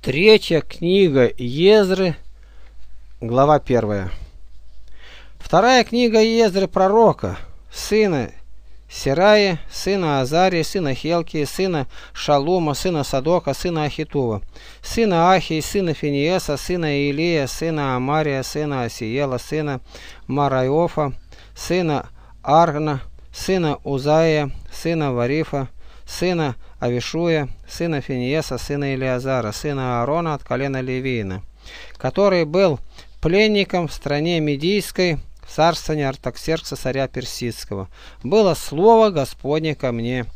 Третья книга Езры, глава первая. Вторая книга Езры пророка, сына Сирая, сына Азарии, сына Хелкии, сына Шалума, сына Садока, сына Ахитува, сына Ахии, сына Финиеса, сына Илия, сына Амария, сына Асиела, сына Марайофа, сына Аргна, сына Узаия, сына Варифа, сына Авишуя, сына Финиеса, сына Илиазара, сына Аарона от колена Левиина, который был пленником в стране Медийской, в царствовании Артаксеркса царя Персидского. Было слово Господне ко мне.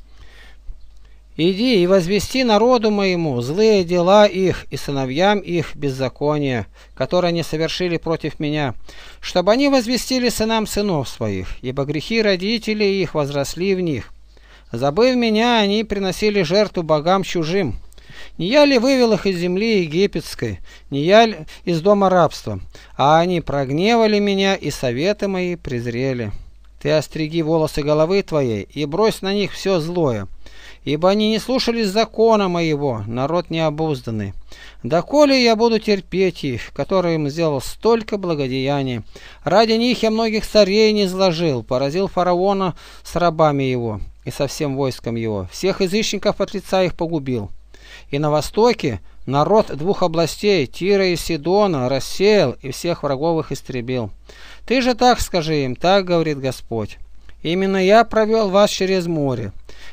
«Иди и возвести народу моему злые дела их и сыновьям их беззакония, которые они совершили против меня, чтобы они возвестили сынам сынов своих, ибо грехи родителей их возросли в них». Забыв меня, они приносили жертву богам чужим. Не я ли вывел их из земли египетской, не я ли из дома рабства? А они прогневали меня, и советы мои презрели. Ты остриги волосы головы твоей и брось на них все злое, ибо они не слушались закона моего, народ необузданный. Доколе я буду терпеть их, которые им сделал столько благодеяний? Ради них я многих царей не изложил, поразил фараона с рабами его, и со всем войском его, всех язычников от лица их погубил. И на востоке народ двух областей, Тира и Сидона, рассеял и всех враговых истребил. Ты же так скажи им, так говорит Господь. Именно я провел вас через море,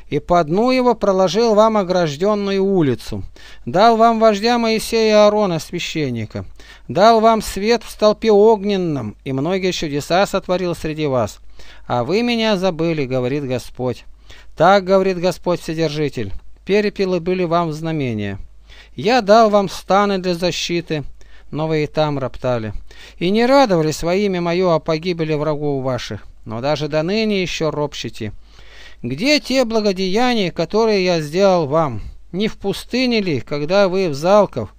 и по дну его проложил вам огражденную улицу, дал вам вождя Моисея и Аарона, священника, дал вам свет в столпе огненном, и многие чудеса сотворил среди вас. А вы меня забыли, говорит Господь. Так говорит Господь Вседержитель, Перепелы были вам в знамение. Я дал вам станы для защиты, но вы и там роптали. И не радовались своими, имя мое о погибели врагов ваших, но даже до ныне еще ропщите. Где те благодеяния, которые я сделал вам? Не в пустыне ли, когда вы в залков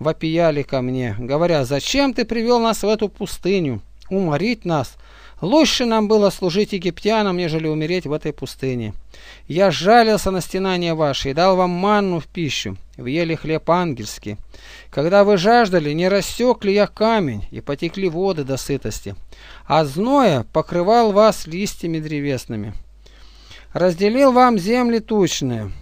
вопияли ко мне, говоря, зачем ты привел нас в эту пустыню? Уморить нас – Лучше нам было служить египтянам, нежели умереть в этой пустыне. Я жалился на стенания ваши и дал вам манну в пищу, въели хлеб ангельский. Когда вы жаждали, не рассек ли я камень, и потекли воды до сытости, а зноя покрывал вас листьями древесными. Разделил вам земли тучные».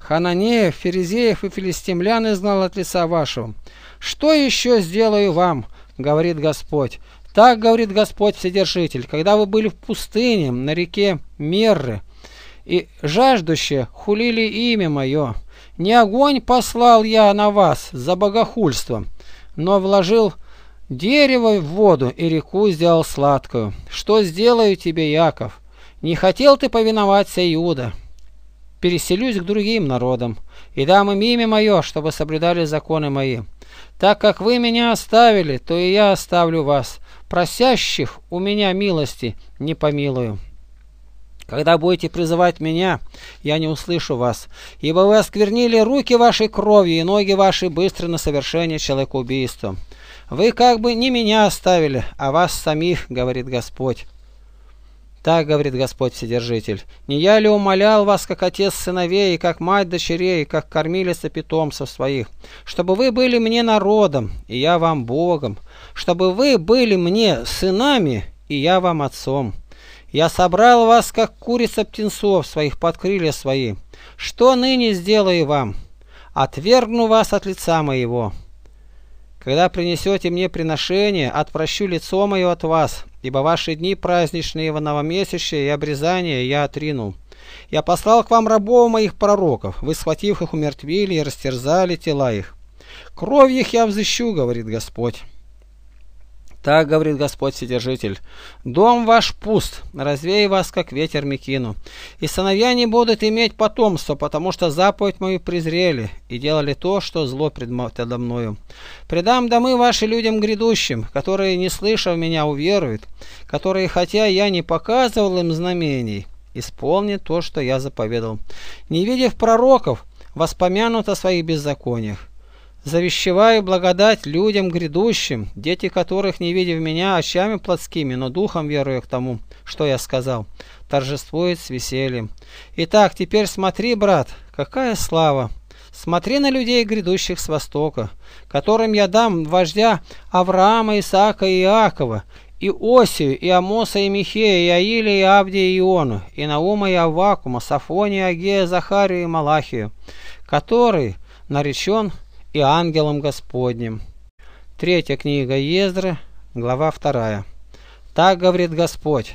Хананеев, Ферезеев и филистимлян знал от лица вашего. «Что еще сделаю вам?» — говорит Господь. Так говорит Господь Вседержитель, когда вы были в пустыне на реке Мерры, и жаждущие хулили имя мое. Не огонь послал я на вас за богохульство, но вложил дерево в воду и реку сделал сладкую. Что сделаю тебе, Яков? Не хотел ты повиноваться, Иуда? Переселюсь к другим народам и дам им имя мое, чтобы соблюдали законы мои. Так как вы меня оставили, то и я оставлю вас, просящих у меня милости не помилую. Когда будете призывать меня, я не услышу вас, ибо вы осквернили руки вашей кровью и ноги ваши быстро на совершение человекоубийства. Вы как бы не меня оставили, а вас самих, говорит Господь. Так говорит Господь Вседержитель. Не я ли умолял вас, как отец сыновей, и как мать дочерей, и как кормилица питомцев своих, чтобы вы были мне народом, и я вам Богом, чтобы вы были мне сынами, и я вам отцом. Я собрал вас, как курица птенцов своих, под крылья свои. Что ныне сделаю вам? Отвергну вас от лица моего. Когда принесете мне приношение, отпрощу лицо мое от вас, ибо ваши дни праздничные во новомесячие и обрезание я отринул. Я послал к вам рабов моих пророков, вы, схватив их, умертвили и растерзали тела их. Кровь их я взыщу, говорит Господь. Так говорит Господь Вседержитель. Дом ваш пуст, развей вас, как ветер Микину. И сыновья не будут иметь потомство, потому что заповедь мою презрели и делали то, что зло предо мною. Предам домы ваши людям грядущим, которые, не слышав меня, уверуют, которые, хотя я не показывал им знамений, исполнят то, что я заповедал. Не видев пророков, воспомянут о своих беззакониях завещеваю благодать людям грядущим, дети которых, не видев меня очами плотскими, но духом веруя к тому, что я сказал, торжествует с весельем. Итак, теперь смотри, брат, какая слава! Смотри на людей, грядущих с востока, которым я дам вождя Авраама, Исаака и Иакова, и Осию, и Амоса, и Михея, и Аиля, и Авдия, и Иону, и Наума, и Аввакума, Сафония, Агея, Захарию и Малахию, который наречен и ангелом Господним. Третья книга Ездры, глава 2. Так говорит Господь,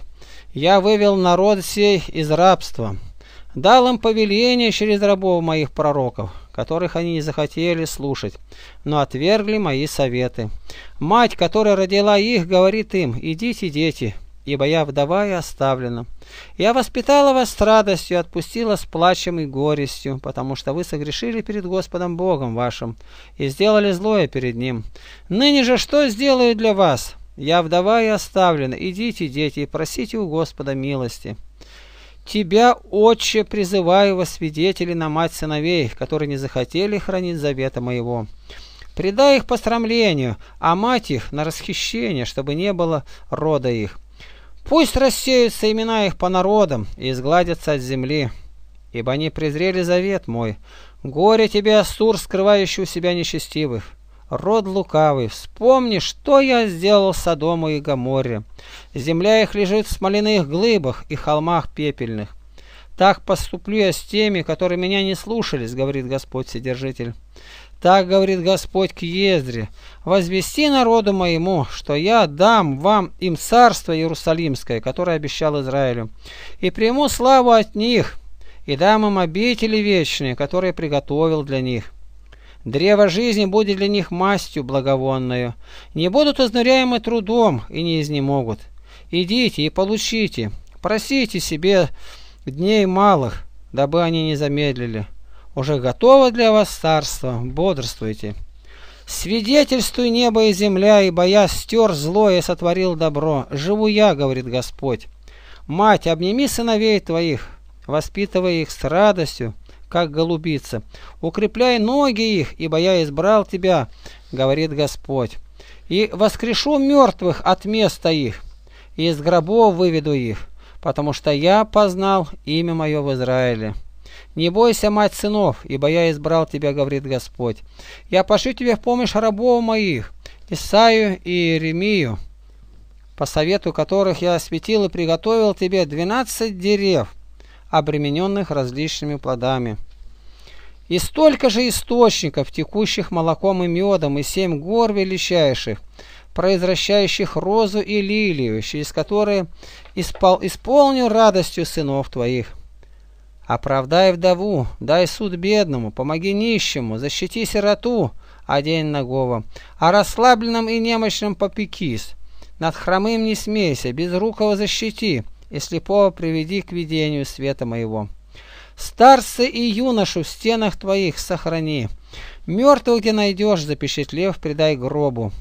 «Я вывел народ сей из рабства, дал им повеление через рабов моих пророков, которых они не захотели слушать, но отвергли мои советы. Мать, которая родила их, говорит им, идите, дети, ибо я вдова и оставлена. Я воспитала вас с радостью, отпустила с плачем и горестью, потому что вы согрешили перед Господом Богом вашим и сделали злое перед Ним. Ныне же что сделаю для вас? Я вдова и оставлена. Идите, дети, и просите у Господа милости». Тебя, Отче, призываю во свидетели на мать сыновей, которые не захотели хранить завета моего. Предай их пострамлению, а мать их на расхищение, чтобы не было рода их. Пусть рассеются имена их по народам и сгладятся от земли, ибо они презрели завет мой. Горе тебе, Асур, скрывающий у себя нечестивых. Род лукавый, вспомни, что я сделал Содому и Гаморе. Земля их лежит в смоляных глыбах и холмах пепельных. Так поступлю я с теми, которые меня не слушались, говорит Господь Вседержитель. Так говорит Господь к Ездре, возвести народу моему, что я дам вам им царство Иерусалимское, которое обещал Израилю, и приму славу от них, и дам им обители вечные, которые приготовил для них. Древо жизни будет для них мастью благовонную, не будут изнуряемы трудом и не изнемогут. Идите и получите, просите себе дней малых, дабы они не замедлили уже готово для вас царство, бодрствуйте. Свидетельствуй небо и земля, ибо я стер злое, и сотворил добро. Живу я, говорит Господь. Мать, обними сыновей твоих, воспитывая их с радостью, как голубица. Укрепляй ноги их, ибо я избрал тебя, говорит Господь. И воскрешу мертвых от места их, и из гробов выведу их, потому что я познал имя мое в Израиле. «Не бойся, мать сынов, ибо я избрал тебя, — говорит Господь. Я пошлю тебе в помощь рабов моих, Исаию и Иеремию, по совету которых я осветил и приготовил тебе двенадцать дерев, обремененных различными плодами. И столько же источников, текущих молоком и медом, и семь гор величайших, произвращающих розу и лилию, через которые испол... исполню радостью сынов твоих. Оправдай вдову, дай суд бедному, помоги нищему, защити сироту, одень нагого, а расслабленным и немощным попекись. Над хромым не смейся, безрукого защити, и слепого приведи к видению света моего. Старцы и юношу в стенах твоих сохрани, мертвых где найдешь, запечатлев, предай гробу.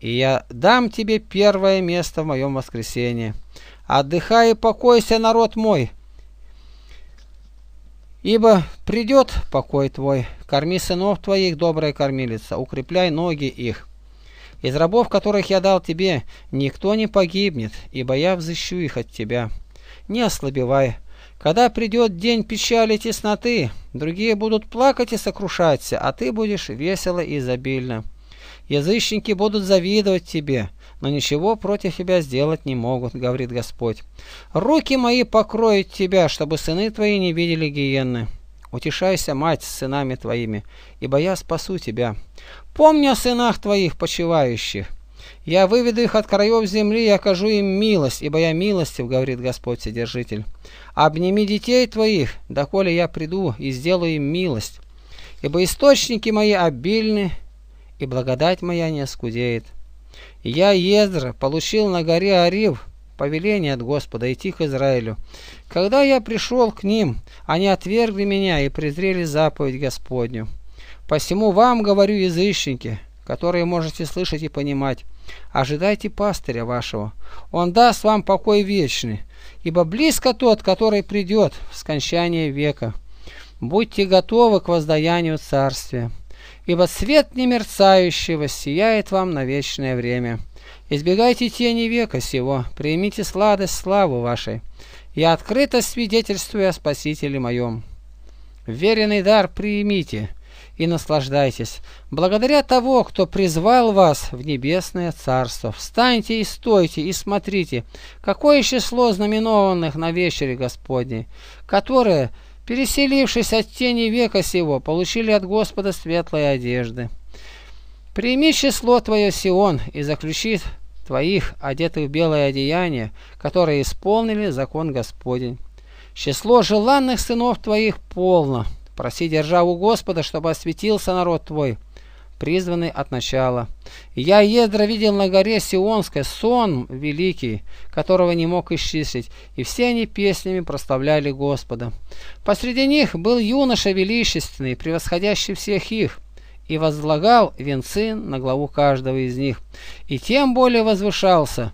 И я дам тебе первое место в моем воскресенье. Отдыхай и покойся, народ мой, Ибо придет покой твой, корми сынов твоих, добрая кормилица, укрепляй ноги их. Из рабов, которых я дал тебе, никто не погибнет, ибо я взыщу их от тебя. Не ослабевай. Когда придет день печали и тесноты, другие будут плакать и сокрушаться, а ты будешь весело и изобильно. Язычники будут завидовать тебе, но ничего против тебя сделать не могут, говорит Господь. Руки мои покроют тебя, чтобы сыны твои не видели гиенны. Утешайся, мать, с сынами твоими, ибо я спасу тебя. Помни о сынах твоих почивающих. Я выведу их от краев земли и окажу им милость, ибо я милостив, говорит Господь Вседержитель. Обними детей твоих, доколе я приду и сделаю им милость. Ибо источники мои обильны, и благодать моя не скудеет. я, Ездра, получил на горе Арив повеление от Господа идти к Израилю. Когда я пришел к ним, они отвергли меня и презрели заповедь Господню. Посему вам говорю, язычники, которые можете слышать и понимать, ожидайте пастыря вашего. Он даст вам покой вечный, ибо близко тот, который придет в скончание века. Будьте готовы к воздаянию царствия ибо свет не сияет вам на вечное время. Избегайте тени века сего, примите сладость славы вашей. Я открыто свидетельствую о Спасителе моем. Веренный дар примите и наслаждайтесь. Благодаря того, кто призвал вас в небесное царство, встаньте и стойте и смотрите, какое число знаменованных на вечере Господней, которое переселившись от тени века сего, получили от Господа светлые одежды. Прими число твое, Сион, и заключи твоих, одетых в белое одеяние, которые исполнили закон Господень. Число желанных сынов твоих полно. Проси державу Господа, чтобы осветился народ твой, призванный от начала. Я Ездра видел на горе Сионской сон великий, которого не мог исчислить, и все они песнями прославляли Господа. Посреди них был юноша величественный, превосходящий всех их, и возлагал венцы на главу каждого из них, и тем более возвышался.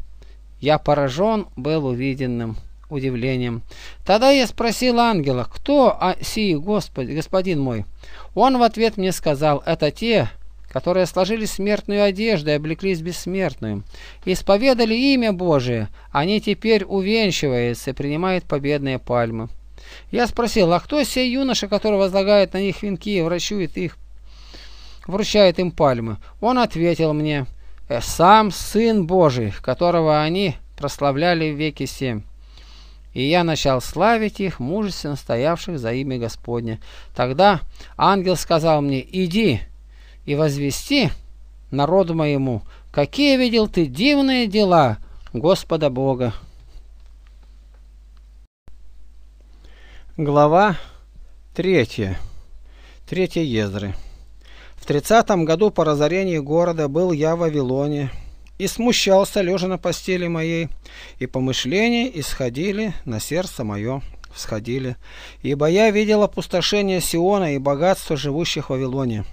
Я поражен был увиденным удивлением. Тогда я спросил ангела, кто а, сии Господь, господин мой? Он в ответ мне сказал, это те, которые сложили смертную одежду и облеклись бессмертным, исповедали имя Божие, они теперь увенчиваются и принимают победные пальмы. Я спросил, а кто сей юноша, который возлагает на них венки и врачует их, вручает им пальмы? Он ответил мне, «Э, сам Сын Божий, которого они прославляли в веки семь. И я начал славить их, мужественно стоявших за имя Господне. Тогда ангел сказал мне, иди, и возвести народу моему, какие видел ты дивные дела Господа Бога. Глава 3. Третья Ездры. В тридцатом году по разорении города был я в Вавилоне, и смущался, лежа на постели моей, и помышления исходили на сердце мое, всходили, ибо я видел опустошение Сиона и богатство живущих в Вавилоне.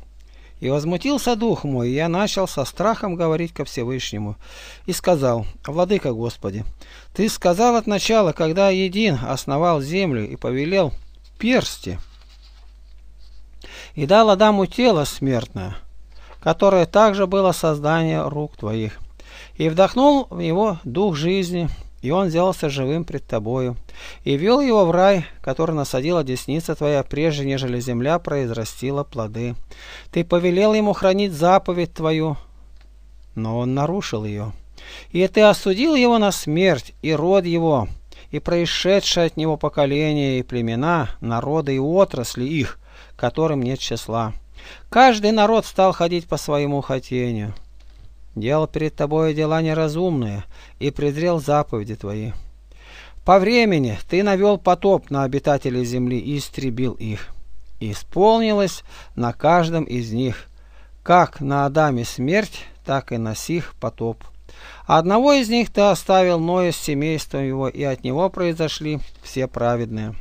И возмутился дух мой, и я начал со страхом говорить ко Всевышнему. И сказал, «Владыка Господи, Ты сказал от начала, когда един основал землю и повелел персти, и дал Адаму тело смертное, которое также было создание рук Твоих, и вдохнул в него дух жизни, и он сделался живым пред тобою, и вел его в рай, который насадила десница твоя, прежде нежели земля произрастила плоды. Ты повелел ему хранить заповедь твою, но он нарушил ее. И ты осудил его на смерть, и род его, и происшедшие от него поколения и племена, народы и отрасли их, которым нет числа. Каждый народ стал ходить по своему хотению делал перед тобой дела неразумные и презрел заповеди твои. По времени ты навел потоп на обитателей земли и истребил их. Исполнилось на каждом из них, как на Адаме смерть, так и на сих потоп. Одного из них ты оставил Ноя с семейством его, и от него произошли все праведные.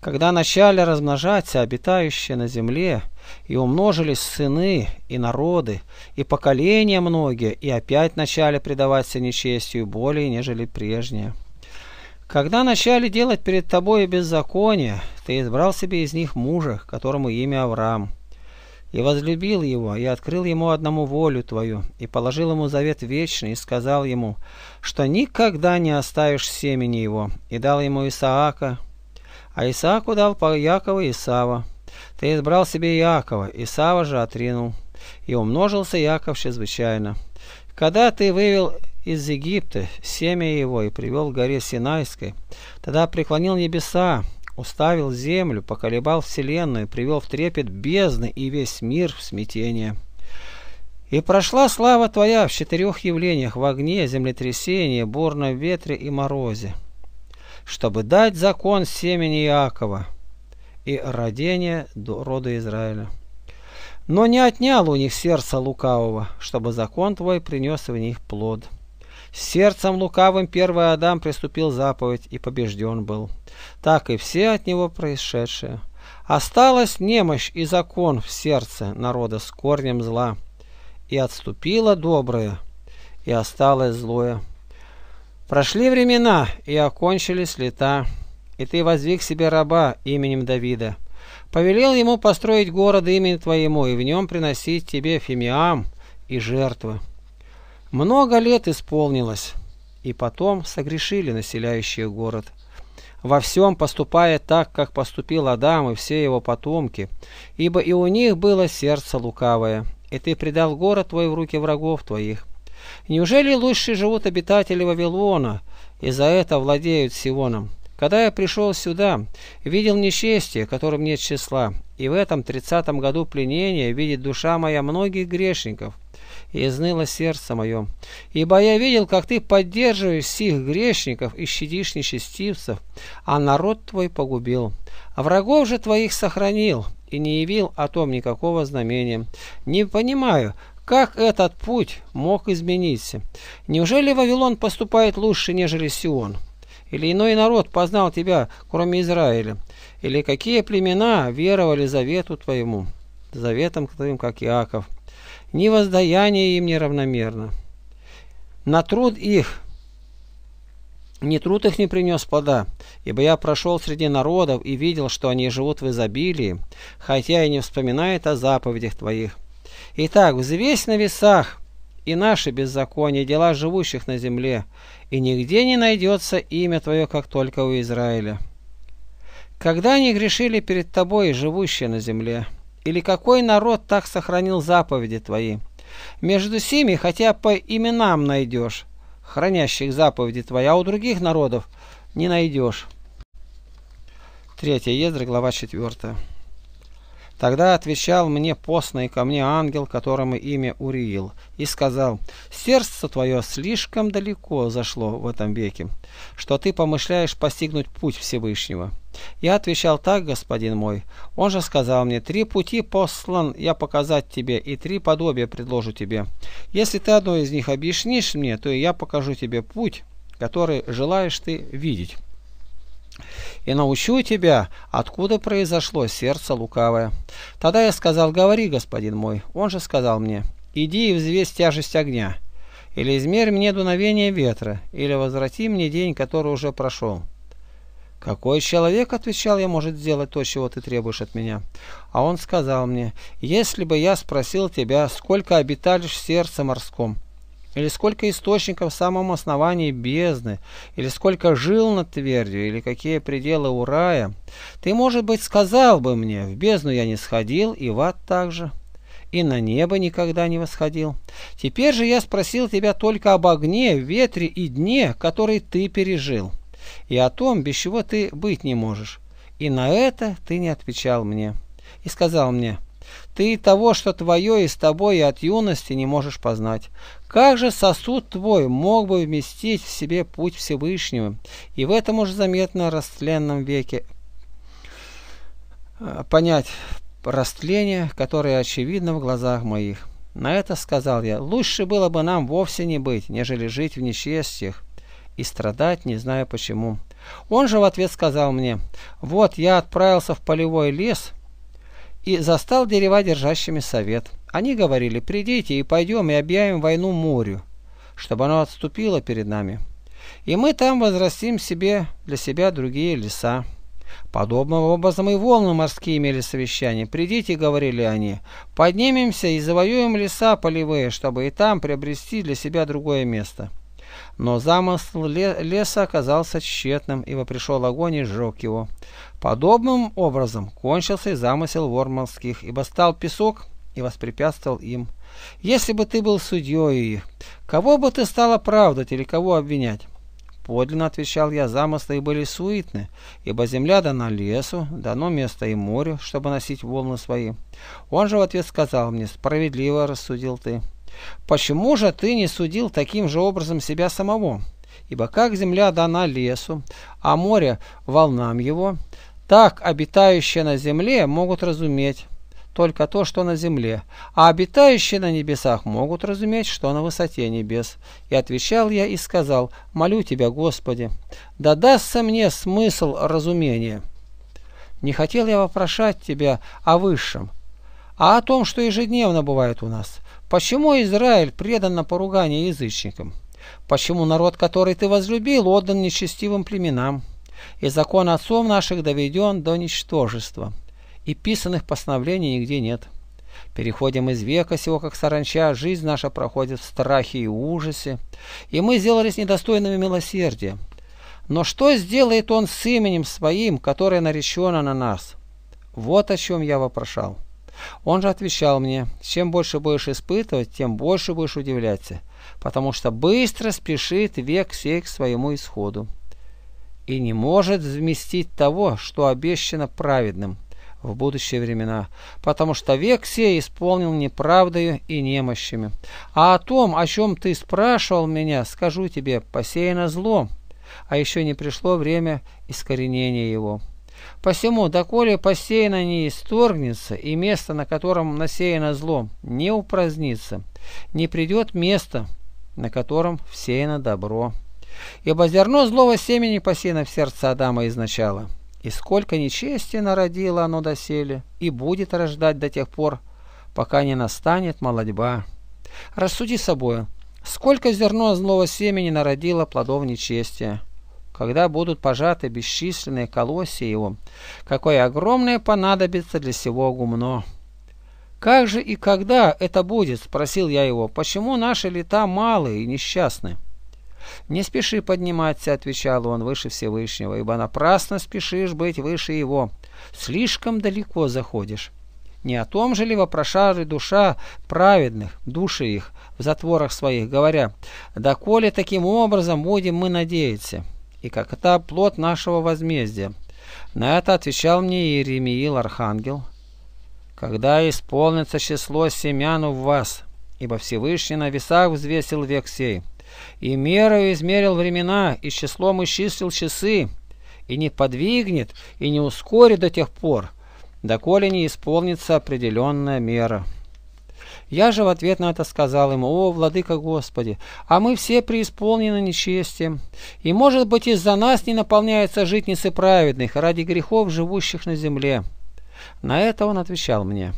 Когда начали размножаться обитающие на земле, и умножились сыны и народы, и поколения многие, и опять начали предаваться нечестию более, нежели прежние Когда начали делать перед тобой беззаконие, ты избрал себе из них мужа, которому имя Авраам, и возлюбил его, и открыл ему одному волю твою, и положил ему завет вечный, и сказал ему, что никогда не оставишь семени его, и дал ему Исаака, а Исааку дал по Якова и ты избрал себе Иакова, и Сава же отринул, и умножился Иаков чрезвычайно. Когда ты вывел из Египта семя его и привел к горе Синайской, тогда преклонил небеса, уставил землю, поколебал вселенную, привел в трепет бездны и весь мир в смятение. И прошла слава Твоя в четырех явлениях в огне, землетрясении, бурном ветре и морозе, чтобы дать закон семени Иакова, и родения рода Израиля. Но не отнял у них сердца лукавого, чтобы закон твой принес в них плод. Сердцем лукавым первый Адам приступил заповедь и побежден был. Так и все от него происшедшие. Осталась немощь и закон в сердце народа с корнем зла. И отступило доброе, и осталось злое. Прошли времена, и окончились лета и ты возвиг себе раба именем Давида. Повелел ему построить город имени твоему, и в нем приносить тебе фимиам и жертвы. Много лет исполнилось, и потом согрешили населяющие город. Во всем поступая так, как поступил Адам и все его потомки, ибо и у них было сердце лукавое, и ты предал город твой в руки врагов твоих. Неужели лучше живут обитатели Вавилона, и за это владеют Сионом? Когда я пришел сюда, видел несчастье, которым нет числа, и в этом тридцатом году пленения видит душа моя многих грешников, и изныло сердце мое. Ибо я видел, как ты поддерживаешь сих грешников и щадишь нечестивцев, а народ твой погубил. А врагов же твоих сохранил, и не явил о том никакого знамения. Не понимаю, как этот путь мог измениться? Неужели Вавилон поступает лучше, нежели Сион?» Или иной народ познал тебя, кроме Израиля? Или какие племена веровали завету твоему, заветом твоим, как Иаков? Ни воздаяние им не равномерно. На труд их не труд их не принес плода, ибо я прошел среди народов и видел, что они живут в изобилии, хотя и не вспоминает о заповедях твоих. Итак, взвесь на весах и наши беззакония, дела живущих на земле, и нигде не найдется имя Твое, как только у Израиля. Когда они грешили перед Тобой, живущие на земле, или какой народ так сохранил заповеди Твои? Между сими хотя по именам найдешь, хранящих заповеди Твои, а у других народов не найдешь. 3 Ездра, глава четвертая. Тогда отвечал мне постный ко мне ангел, которому имя Уриил, и сказал, «Сердце твое слишком далеко зашло в этом веке, что ты помышляешь постигнуть путь Всевышнего». Я отвечал так, господин мой. Он же сказал мне, три пути послан я показать тебе, и три подобия предложу тебе. Если ты одно из них объяснишь мне, то и я покажу тебе путь, который желаешь ты видеть и научу тебя, откуда произошло сердце лукавое. Тогда я сказал, говори, господин мой. Он же сказал мне, иди и взвесь тяжесть огня, или измерь мне дуновение ветра, или возврати мне день, который уже прошел. «Какой человек, — отвечал я, — может сделать то, чего ты требуешь от меня?» А он сказал мне, «Если бы я спросил тебя, сколько обиталишь в сердце морском, или сколько источников в самом основании бездны, или сколько жил над твердью, или какие пределы у рая. Ты, может быть, сказал бы мне, в бездну я не сходил, и в ад также, и на небо никогда не восходил. Теперь же я спросил тебя только об огне, ветре и дне, который ты пережил, и о том, без чего ты быть не можешь. И на это ты не отвечал мне, и сказал мне, ты того, что твое и с тобой и от юности не можешь познать. Как же сосуд твой мог бы вместить в себе путь Всевышнего? И в этом уже заметно растленном веке а, понять растление, которое очевидно в глазах моих. На это сказал я, лучше было бы нам вовсе не быть, нежели жить в несчастьях и страдать, не знаю почему. Он же в ответ сказал мне, вот я отправился в полевой лес и застал дерева держащими совет. Они говорили, придите и пойдем и объявим войну морю, чтобы оно отступило перед нами. И мы там возрастим себе для себя другие леса. Подобным образом и волны морские имели совещание. «Придите», — говорили они, — «поднимемся и завоюем леса полевые, чтобы и там приобрести для себя другое место». Но замысл леса оказался тщетным, ибо пришел огонь и сжег его. Подобным образом кончился и замысел вормовских, ибо стал песок и воспрепятствовал им. «Если бы ты был судьей, кого бы ты стал оправдать или кого обвинять?» Подлинно отвечал я, замыслы были суетны, ибо земля дана лесу, дано место и морю, чтобы носить волны свои. Он же в ответ сказал мне, справедливо рассудил ты. Почему же ты не судил таким же образом себя самого? Ибо как земля дана лесу, а море волнам его, так обитающие на земле могут разуметь, только то, что на земле, а обитающие на небесах могут разуметь, что на высоте небес. И отвечал я и сказал, молю тебя, Господи, да дастся мне смысл разумения. Не хотел я вопрошать тебя о высшем, а о том, что ежедневно бывает у нас. Почему Израиль предан на поругание язычникам? Почему народ, который ты возлюбил, отдан нечестивым племенам? И закон отцов наших доведен до ничтожества и писанных постановлений нигде нет. Переходим из века сего, как саранча, жизнь наша проходит в страхе и ужасе, и мы сделались недостойными милосердия. Но что сделает он с именем своим, которое наречено на нас? Вот о чем я вопрошал. Он же отвечал мне, чем больше будешь испытывать, тем больше будешь удивляться, потому что быстро спешит век сей к своему исходу и не может вместить того, что обещано праведным в будущие времена, потому что век сей исполнил неправдою и немощами. А о том, о чем ты спрашивал меня, скажу тебе, посеяно зло, а еще не пришло время искоренения его. Посему, доколе посеяно не исторгнется, и место, на котором насеяно зло, не упразднится, не придет место, на котором всеяно добро. Ибо зерно злого семени посеяно в сердце Адама изначала. И сколько нечести народило оно доселе, и будет рождать до тех пор, пока не настанет молодьба. Рассуди собою, сколько зерно злого семени народило плодов нечестия. Когда будут пожаты бесчисленные колосья его, какое огромное понадобится для сего гумно. «Как же и когда это будет?» – спросил я его. «Почему наши лета малые и несчастны?» «Не спеши подниматься», — отвечал он, — «выше Всевышнего, ибо напрасно спешишь быть выше его. Слишком далеко заходишь». Не о том же ли вопрошали душа праведных, души их, в затворах своих, говоря, «Да коли таким образом будем мы надеяться, и как это плод нашего возмездия?» На это отвечал мне Иеремиил, архангел, «Когда исполнится число семян в вас, ибо Всевышний на весах взвесил век сей, и мерою измерил времена, и числом исчислил часы, и не подвигнет, и не ускорит до тех пор, доколе не исполнится определенная мера. Я же в ответ на это сказал ему, «О, владыка Господи, а мы все преисполнены нечестием, и, может быть, из-за нас не наполняется житницы праведных ради грехов, живущих на земле». На это он отвечал мне,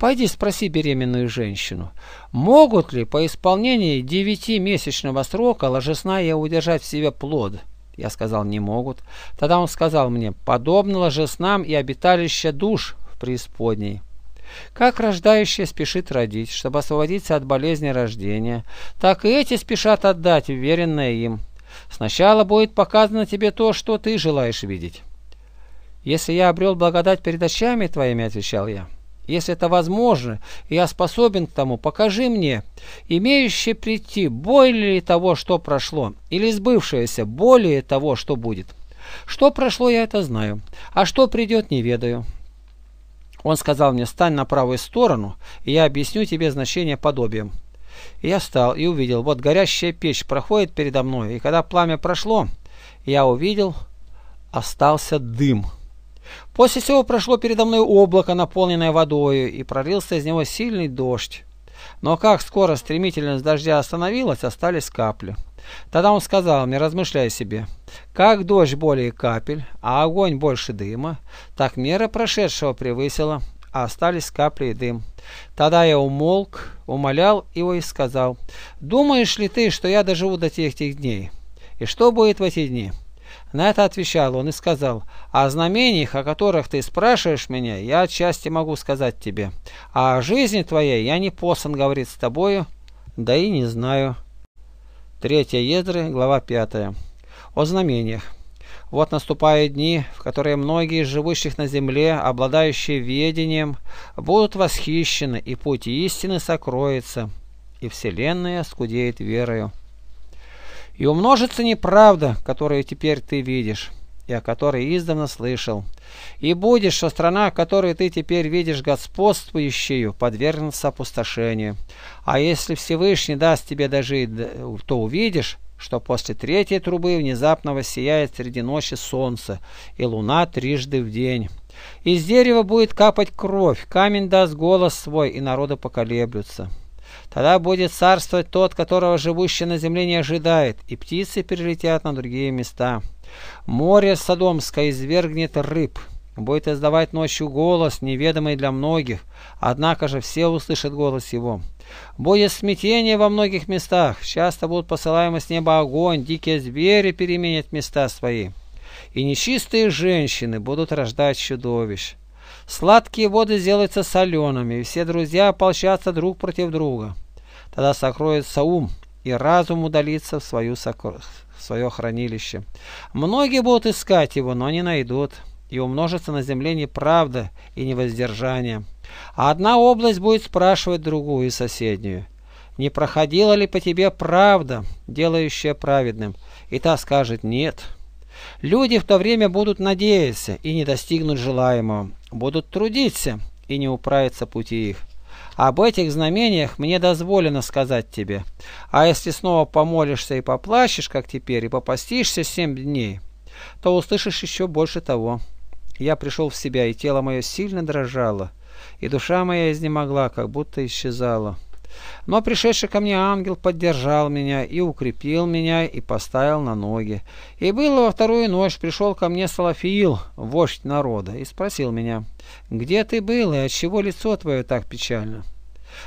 Пойди спроси беременную женщину, могут ли по исполнении девятимесячного срока ложесная удержать в себе плод? Я сказал, не могут. Тогда он сказал мне, подобно ложеснам и обиталище душ в преисподней. Как рождающая спешит родить, чтобы освободиться от болезни рождения, так и эти спешат отдать веренное им. Сначала будет показано тебе то, что ты желаешь видеть. «Если я обрел благодать перед очами твоими», — отвечал я, — если это возможно, я способен к тому, покажи мне, имеющее прийти, более того, что прошло, или сбывшееся, более того, что будет. Что прошло, я это знаю, а что придет, не ведаю. Он сказал мне, стань на правую сторону, и я объясню тебе значение подобием. я встал и увидел, вот горящая печь проходит передо мной, и когда пламя прошло, я увидел, остался дым. После всего прошло передо мной облако, наполненное водою, и пролился из него сильный дождь. Но как скоро стремительность дождя остановилась, остались капли. Тогда он сказал мне, размышляя себе, «Как дождь более капель, а огонь больше дыма, так мера прошедшего превысила, а остались капли и дым». Тогда я умолк, умолял его и сказал, «Думаешь ли ты, что я доживу до тех, тех дней? И что будет в эти дни?» На это отвечал он и сказал, «О знамениях, о которых ты спрашиваешь меня, я отчасти могу сказать тебе, а о жизни твоей я не послан говорить с тобою, да и не знаю». Третья Ездры, глава 5. О знамениях. Вот наступают дни, в которые многие из живущих на земле, обладающие ведением, будут восхищены, и путь истины сокроется, и вселенная скудеет верою. И умножится неправда, которую теперь ты видишь, и о которой издавна слышал. И будешь, что страна, которую ты теперь видишь господствующую, подвергнется опустошению. А если Всевышний даст тебе дожить, то увидишь, что после третьей трубы внезапно воссияет среди ночи солнце, и луна трижды в день. Из дерева будет капать кровь, камень даст голос свой, и народы поколеблются. Тогда будет царствовать тот, которого живущий на земле не ожидает, и птицы перелетят на другие места. Море Содомское извергнет рыб, будет издавать ночью голос, неведомый для многих, однако же все услышат голос его. Будет смятение во многих местах, часто будут посылаемы с неба огонь, дикие звери переменят места свои. И нечистые женщины будут рождать чудовищ. Сладкие воды сделаются солеными, и все друзья ополчатся друг против друга. Тогда сокроется ум, и разум удалится в, свою сокро... в свое хранилище. Многие будут искать его, но не найдут, и умножится на земле неправда и невоздержание. А одна область будет спрашивать другую и соседнюю. Не проходила ли по тебе правда, делающая праведным? И та скажет «нет». Люди в то время будут надеяться и не достигнут желаемого будут трудиться и не управятся пути их. Об этих знамениях мне дозволено сказать тебе. А если снова помолишься и поплачешь, как теперь, и попастишься семь дней, то услышишь еще больше того. Я пришел в себя, и тело мое сильно дрожало, и душа моя изнемогла, как будто исчезала. Но пришедший ко мне ангел поддержал меня и укрепил меня и поставил на ноги. И было во вторую ночь пришел ко мне Салафиил, вождь народа, и спросил меня, «Где ты был и отчего лицо твое так печально?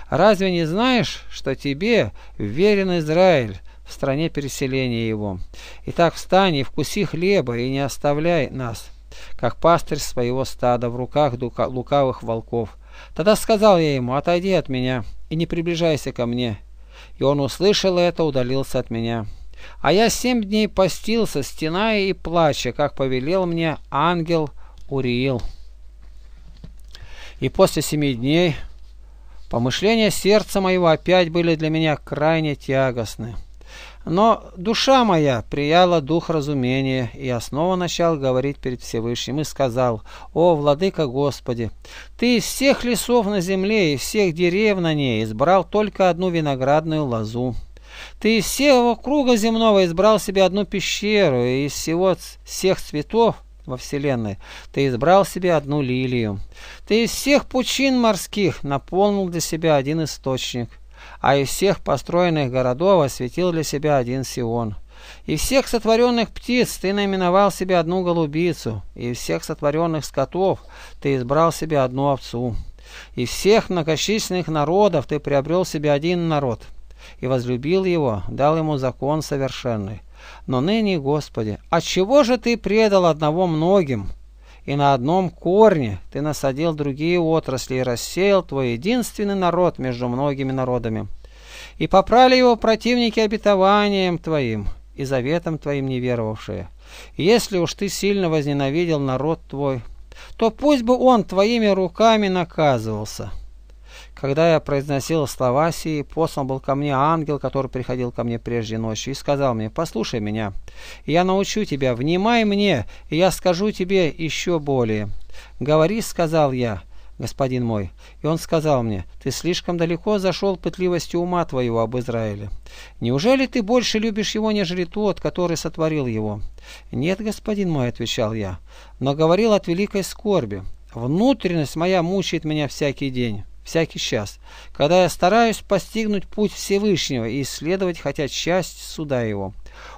Разве не знаешь, что тебе верен Израиль?» в стране переселения его. Итак, встань и вкуси хлеба, и не оставляй нас, как пастырь своего стада в руках лукавых волков. Тогда сказал я ему, отойди от меня, и не приближайся ко мне». И он услышал это, удалился от меня. А я семь дней постился, стеная и плача, как повелел мне ангел Уриил. И после семи дней помышления сердца моего опять были для меня крайне тягостны. Но душа моя прияла дух разумения, и я снова начал говорить перед Всевышним и сказал, «О, Владыка Господи, Ты из всех лесов на земле и всех дерев на ней избрал только одну виноградную лозу. Ты из всего круга земного избрал себе одну пещеру, и из всего всех цветов во Вселенной. Ты избрал себе одну лилию. Ты из всех пучин морских наполнил для себя один источник а из всех построенных городов осветил для себя один Сион. И всех сотворенных птиц ты наименовал себе одну голубицу, и из всех сотворенных скотов ты избрал себе одну овцу. Из всех многочисленных народов ты приобрел себе один народ, и возлюбил его, дал ему закон совершенный. Но ныне, Господи, отчего же ты предал одного многим?» и на одном корне ты насадил другие отрасли и рассеял твой единственный народ между многими народами. И попрали его противники обетованием твоим и заветом твоим неверовавшие. И если уж ты сильно возненавидел народ твой, то пусть бы он твоими руками наказывался». Когда я произносил слова сии, послан был ко мне ангел, который приходил ко мне прежде ночью, и сказал мне, «Послушай меня, я научу тебя, внимай мне, и я скажу тебе еще более». «Говори», — сказал я, господин мой. И он сказал мне, «Ты слишком далеко зашел пытливостью ума твоего об Израиле. Неужели ты больше любишь его, нежели тот, который сотворил его?» «Нет, господин мой», — отвечал я, но говорил от великой скорби. «Внутренность моя мучает меня всякий день» всякий час, когда я стараюсь постигнуть путь Всевышнего и исследовать хотя часть суда его.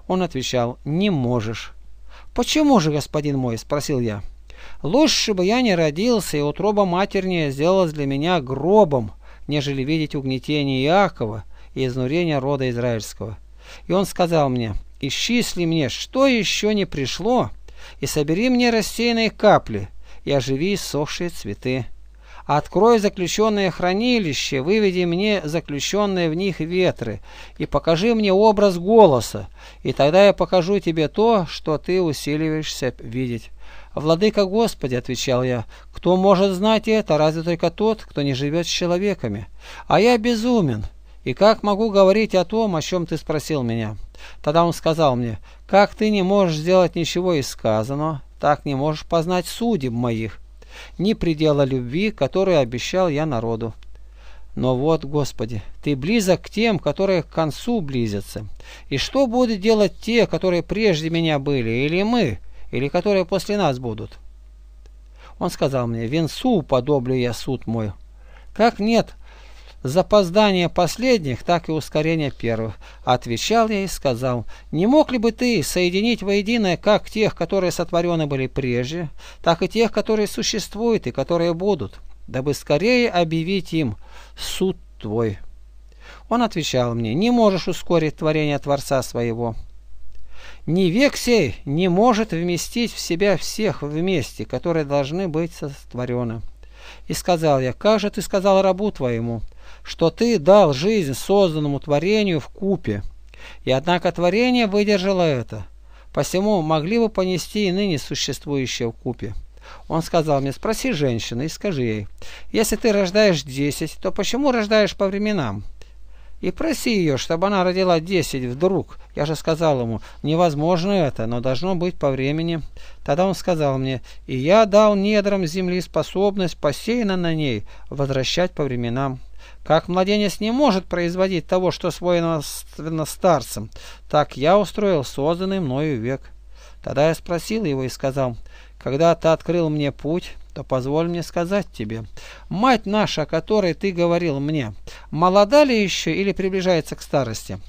Он отвечал, не можешь. «Почему же, господин мой?» – спросил я. «Лучше бы я не родился, и утроба матернее сделалась для меня гробом, нежели видеть угнетение Иакова и изнурение рода израильского». И он сказал мне, «Исчисли мне, что еще не пришло, и собери мне рассеянные капли, и оживи иссохшие цветы Открой заключенное хранилище, выведи мне заключенные в них ветры, и покажи мне образ голоса, и тогда я покажу тебе то, что ты усиливаешься видеть». «Владыка Господи», — отвечал я, — «кто может знать это, разве только тот, кто не живет с человеками? А я безумен, и как могу говорить о том, о чем ты спросил меня?» Тогда он сказал мне, «Как ты не можешь сделать ничего из сказанного, так не можешь познать судеб моих ни предела любви, которую обещал я народу. Но вот, Господи, Ты близок к тем, которые к концу близятся. И что будут делать те, которые прежде меня были, или мы, или которые после нас будут? Он сказал мне, венцу подоблю я суд мой. Как нет запоздание последних, так и ускорение первых. Отвечал я и сказал, не мог ли бы ты соединить воедино как тех, которые сотворены были прежде, так и тех, которые существуют и которые будут, дабы скорее объявить им суд твой. Он отвечал мне, не можешь ускорить творение Творца своего. Ни век сей не может вместить в себя всех вместе, которые должны быть сотворены. И сказал я, как же ты сказал рабу твоему, что ты дал жизнь созданному творению в купе. И однако творение выдержало это. Посему могли бы понести и ныне существующее в купе. Он сказал мне, спроси женщины и скажи ей, если ты рождаешь десять, то почему рождаешь по временам? И проси ее, чтобы она родила десять вдруг. Я же сказал ему, невозможно это, но должно быть по времени. Тогда он сказал мне, и я дал недрам земли способность, посеяна на ней, возвращать по временам. Как младенец не может производить того, что свойственно старцам, так я устроил созданный мною век. Тогда я спросил его и сказал, когда ты открыл мне путь, то позволь мне сказать тебе, мать наша, о которой ты говорил мне, молода ли еще или приближается к старости?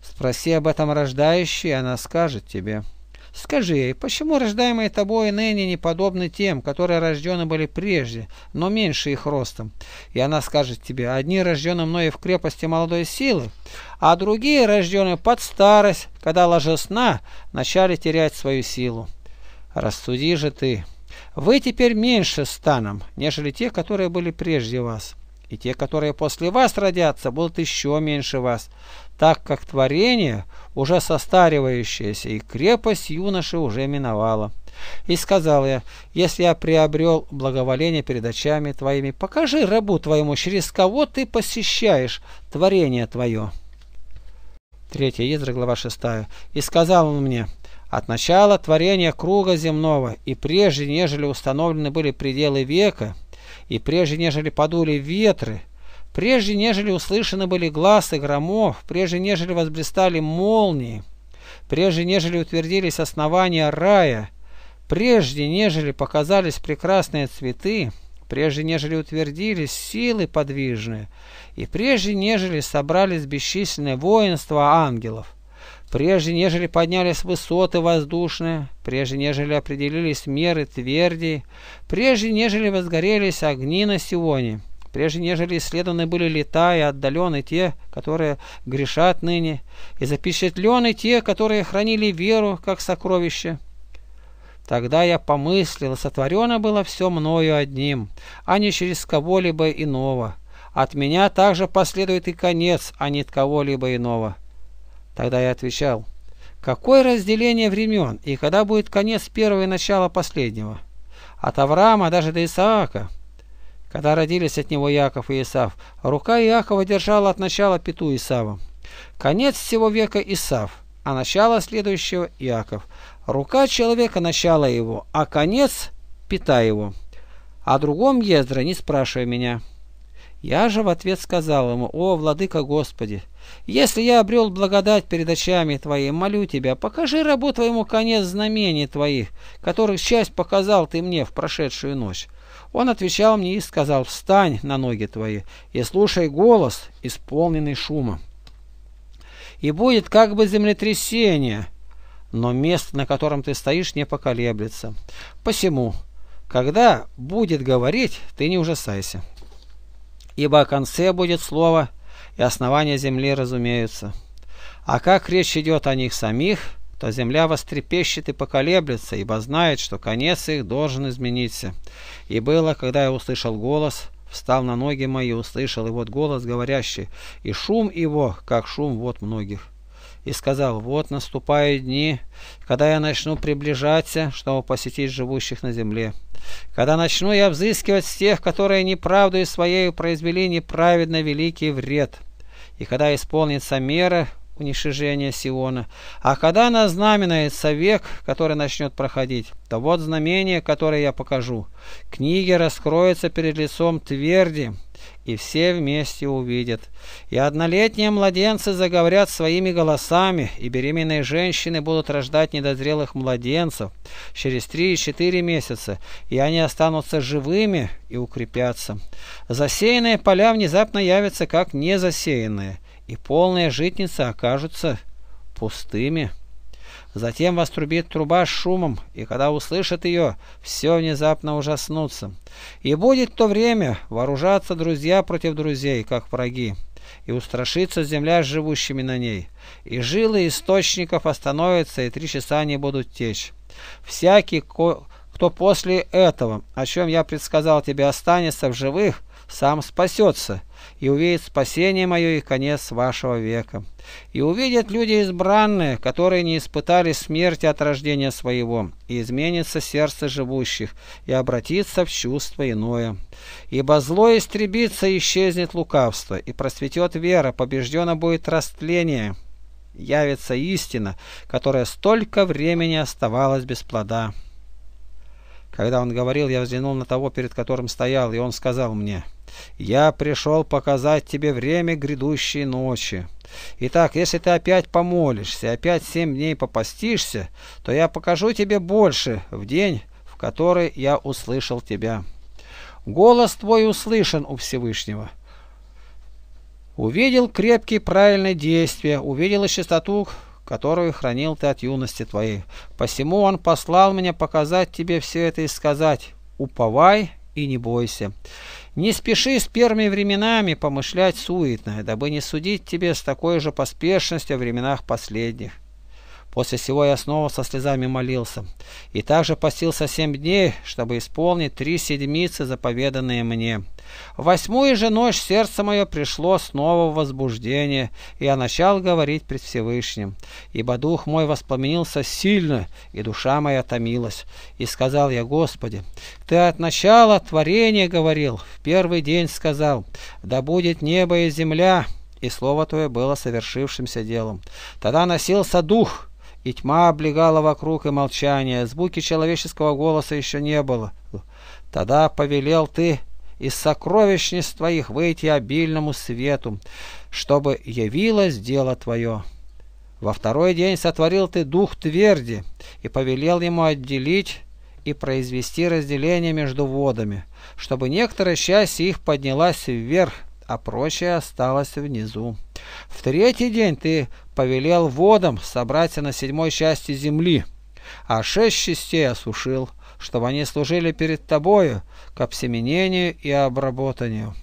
Спроси об этом рождающей, она скажет тебе». Скажи, почему рождаемые тобой ныне не подобны тем, которые рождены были прежде, но меньше их ростом? И она скажет тебе, одни рождены мною в крепости молодой силы, а другие рождены под старость, когда ложа сна начали терять свою силу. Рассуди же ты. Вы теперь меньше станом, нежели те, которые были прежде вас. И те, которые после вас родятся, будут еще меньше вас так как творение, уже состаривающееся, и крепость юноши уже миновала. И сказал я, если я приобрел благоволение перед очами твоими, покажи рабу твоему, через кого ты посещаешь творение твое. Третья Издра, глава 6. И сказал он мне, от начала творения круга земного, и прежде, нежели установлены были пределы века, и прежде, нежели подули ветры, Прежде нежели услышаны были гласы громов, прежде нежели возблистали молнии, прежде нежели утвердились основания рая, прежде нежели показались прекрасные цветы, прежде нежели утвердились силы подвижные, и прежде нежели собрались бесчисленные воинства ангелов, прежде нежели поднялись высоты воздушные, прежде нежели определились меры твердей, прежде нежели возгорелись огни на Сионе, прежде нежели исследованы были лета и отдалены те, которые грешат ныне, и запечатлены те, которые хранили веру, как сокровище. Тогда я помыслил, сотворено было все мною одним, а не через кого-либо иного. От меня также последует и конец, а не от кого-либо иного. Тогда я отвечал, какое разделение времен и когда будет конец первого и начало последнего? От Авраама даже до Исаака когда родились от него Яков и Исав. Рука Иакова держала от начала пету Исава. Конец всего века Исав, а начало следующего Иаков. Рука человека – начало его, а конец – пята его. О другом Ездра не спрашивай меня. Я же в ответ сказал ему, «О, владыка Господи, если я обрел благодать перед очами твоими, молю Тебя, покажи рабу Твоему конец знамений Твоих, которых часть показал Ты мне в прошедшую ночь». Он отвечал мне и сказал, «Встань на ноги твои и слушай голос, исполненный шумом. И будет как бы землетрясение, но место, на котором ты стоишь, не поколеблется. Посему, когда будет говорить, ты не ужасайся. Ибо о конце будет слово, и основания земли разумеются. А как речь идет о них самих – то земля вострепещет и поколеблется, ибо знает, что конец их должен измениться. И было, когда я услышал голос, встал на ноги мои, услышал, и вот голос говорящий, и шум его, как шум вот многих. И сказал, вот наступают дни, когда я начну приближаться, чтобы посетить живущих на земле. Когда начну я взыскивать с тех, которые неправду и своею произвели неправедно великий вред. И когда исполнится мера уничтожения Сиона. А когда нас знаменается век, который начнет проходить, то вот знамение, которое я покажу. Книги раскроются перед лицом тверди, и все вместе увидят. И однолетние младенцы заговорят своими голосами, и беременные женщины будут рождать недозрелых младенцев через три и четыре месяца, и они останутся живыми и укрепятся. Засеянные поля внезапно явятся как незасеянные, и полные житницы окажутся пустыми. Затем вострубит труба с шумом, и когда услышат ее, все внезапно ужаснутся. И будет то время вооружаться друзья против друзей, как враги, и устрашится земля с живущими на ней, и жилы источников остановятся, и три часа не будут течь. Всякий, кто после этого, о чем я предсказал тебе, останется в живых, сам спасется, и увидит спасение мое и конец вашего века. И увидят люди избранные, которые не испытали смерти от рождения своего, и изменится сердце живущих, и обратится в чувство иное. Ибо зло истребится, и исчезнет лукавство, и просветет вера, побеждено будет растление» явится истина, которая столько времени оставалась без плода. Когда он говорил, я взглянул на того, перед которым стоял, и он сказал мне, я пришел показать тебе время грядущей ночи. Итак, если ты опять помолишься, опять семь дней попастишься, то я покажу тебе больше в день, в который я услышал тебя. Голос твой услышан у Всевышнего. Увидел крепкие правильные действия, увидела чистоту, которую хранил ты от юности твоей. Посему он послал меня показать тебе все это и сказать, уповай и не бойся. Не спеши с первыми временами помышлять суетно, дабы не судить тебе с такой же поспешностью о временах последних. После сего я снова со слезами молился. И также постился семь дней, чтобы исполнить три седмицы, заповеданные мне. В восьмую же ночь сердце мое пришло снова в возбуждение, и я начал говорить пред Всевышним. Ибо дух мой воспламенился сильно, и душа моя томилась. И сказал я, Господи, Ты от начала творения говорил, в первый день сказал, да будет небо и земля, и слово Твое было совершившимся делом. Тогда носился дух, и тьма облегала вокруг, и молчание. Звуки человеческого голоса еще не было. Тогда повелел ты из сокровищниц твоих выйти обильному свету, чтобы явилось дело твое. Во второй день сотворил ты дух тверди и повелел ему отделить и произвести разделение между водами, чтобы некоторая часть их поднялась вверх, а прочее осталось внизу. В третий день ты повелел водам собраться на седьмой части земли, а шесть частей осушил, чтобы они служили перед тобою к обсеменению и обработанию.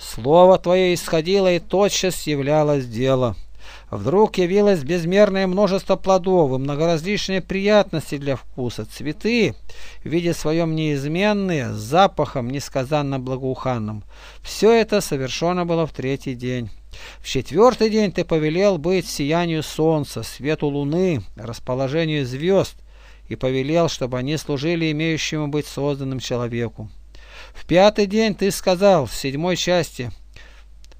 Слово твое исходило и тотчас являлось дело. Вдруг явилось безмерное множество плодов и многоразличные приятности для вкуса. Цветы, в виде своем неизменные, с запахом несказанно благоуханным. Все это совершено было в третий день. В четвертый день ты повелел быть сиянию солнца, свету луны, расположению звезд, и повелел, чтобы они служили имеющему быть созданным человеку. В пятый день ты сказал, в седьмой части,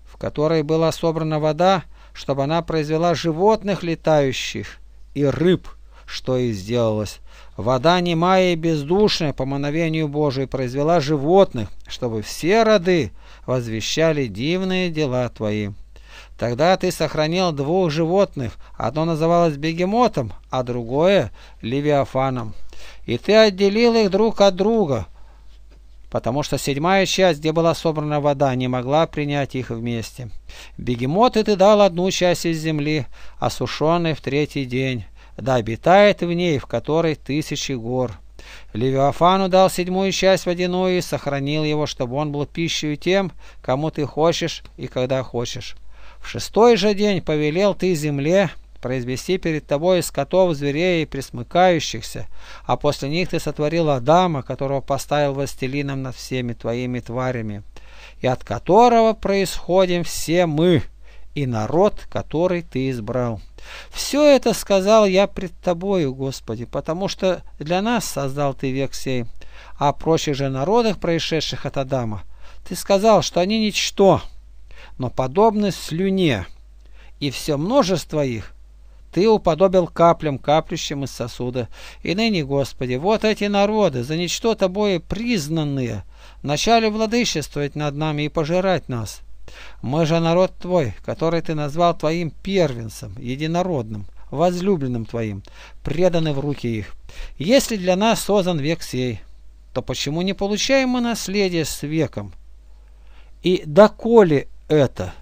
в которой была собрана вода, чтобы она произвела животных летающих и рыб, что и сделалось. Вода немая и бездушная по мановению Божию произвела животных, чтобы все роды возвещали дивные дела Твои. Тогда Ты сохранил двух животных, одно называлось бегемотом, а другое – левиафаном. И Ты отделил их друг от друга – потому что седьмая часть, где была собрана вода, не могла принять их вместе. Бегемоты ты дал одну часть из земли, осушенной а в третий день, да обитает в ней, в которой тысячи гор. Левиафану дал седьмую часть водяную и сохранил его, чтобы он был пищей тем, кому ты хочешь и когда хочешь. В шестой же день повелел ты земле произвести перед тобой из котов, зверей и присмыкающихся, а после них ты сотворил Адама, которого поставил властелином над всеми твоими тварями, и от которого происходим все мы» и народ, который ты избрал. Все это сказал я пред тобою, Господи, потому что для нас создал ты век сей, а о прочих же народах, происшедших от Адама, ты сказал, что они ничто, но подобны слюне, и все множество их ты уподобил каплям, каплющим из сосуда. И ныне, Господи, вот эти народы, за ничто Тобою признанные, начали владычествовать над нами и пожирать нас. Мы же народ Твой, который Ты назвал Твоим первенцем, единородным, возлюбленным Твоим, преданы в руки их. Если для нас создан век сей, то почему не получаем мы наследие с веком? И доколе это –